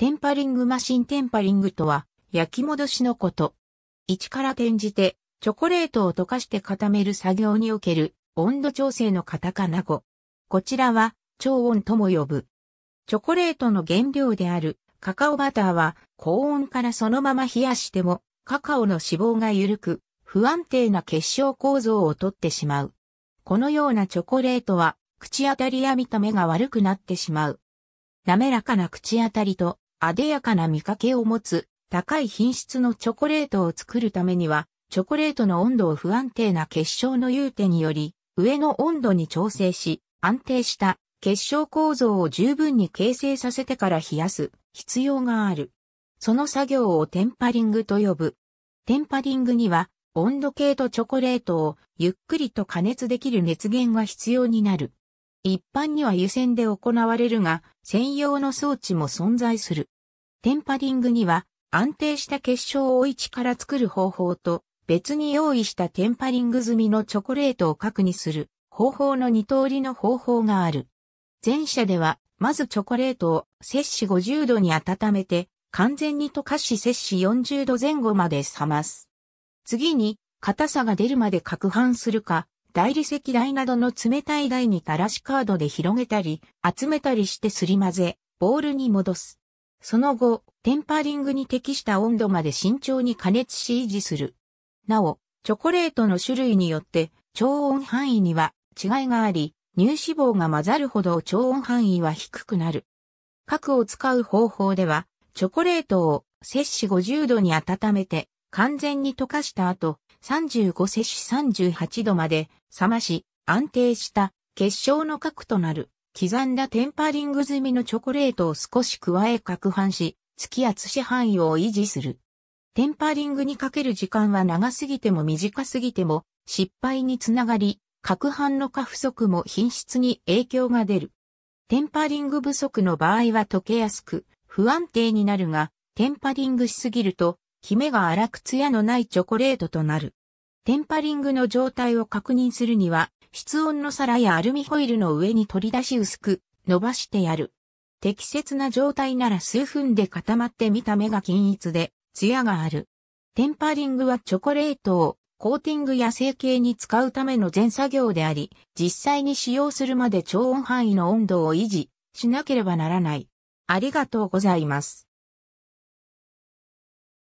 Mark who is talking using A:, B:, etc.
A: テンパリングマシンテンパリングとは、焼き戻しのこと。一から転じて、チョコレートを溶かして固める作業における温度調整のカタカナ語。こちらは、超温とも呼ぶ。チョコレートの原料であるカカオバターは高温からそのまま冷やしてもカカオの脂肪が緩く不安定な結晶構造をとってしまう。このようなチョコレートは口当たりや見た目が悪くなってしまう。滑らかな口当たりと艶やかな見かけを持つ、高い品質のチョコレートを作るためには、チョコレートの温度を不安定な結晶の融点により、上の温度に調整し、安定した結晶構造を十分に形成させてから冷やす必要がある。その作業をテンパリングと呼ぶ。テンパリングには、温度計とチョコレートをゆっくりと加熱できる熱源が必要になる。一般には湯煎で行われるが、専用の装置も存在する。テンパリングには、安定した結晶を一から作る方法と、別に用意したテンパリング済みのチョコレートを核にする方法の二通りの方法がある。前者では、まずチョコレートを摂氏50度に温めて、完全に溶かし摂氏40度前後まで冷ます。次に、硬さが出るまで攪拌するか、大理石台などの冷たい台に垂らしカードで広げたり、集めたりしてすり混ぜ、ボールに戻す。その後、テンパリングに適した温度まで慎重に加熱し維持する。なお、チョコレートの種類によって超音範囲には違いがあり、乳脂肪が混ざるほど超音範囲は低くなる。核を使う方法では、チョコレートを摂氏50度に温めて、完全に溶かした後、35摂氏38度まで冷まし、安定した結晶の核となる、刻んだテンパリング済みのチョコレートを少し加え攪拌し、月圧し範囲を維持する。テンパリングにかける時間は長すぎても短すぎても失敗につながり、攪拌の過不足も品質に影響が出る。テンパリング不足の場合は溶けやすく不安定になるが、テンパリングしすぎるとキメが粗くツヤのないチョコレートとなる。テンパリングの状態を確認するには、室温の皿やアルミホイルの上に取り出し薄く伸ばしてやる。適切な状態なら数分で固まって見た目が均一で、ツヤがある。テンパリングはチョコレートをコーティングや成形に使うための全作業であり、実際に使用するまで超音範囲の温度を維持しなければならない。ありがとうございます。